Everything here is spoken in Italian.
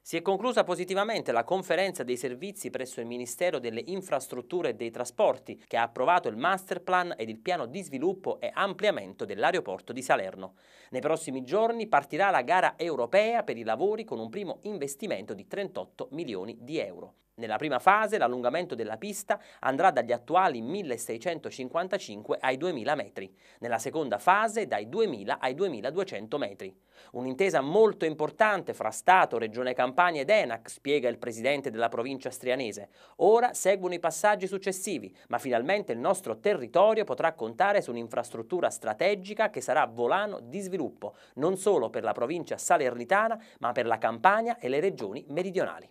Si è conclusa positivamente la conferenza dei servizi presso il Ministero delle Infrastrutture e dei Trasporti, che ha approvato il master plan ed il piano di sviluppo e ampliamento dell'aeroporto di Salerno. Nei prossimi giorni partirà la gara europea per i lavori con un primo investimento di 38 milioni di euro. Nella prima fase l'allungamento della pista andrà dagli attuali 1655 ai 2000 metri, nella seconda fase dai 2000 ai 2200 metri. Un'intesa molto importante fra Stato, Regione Campania ed ENAC, spiega il presidente della provincia strianese. Ora seguono i passaggi successivi, ma finalmente il nostro territorio potrà contare su un'infrastruttura strategica che sarà volano di sviluppo, non solo per la provincia salernitana, ma per la Campania e le regioni meridionali.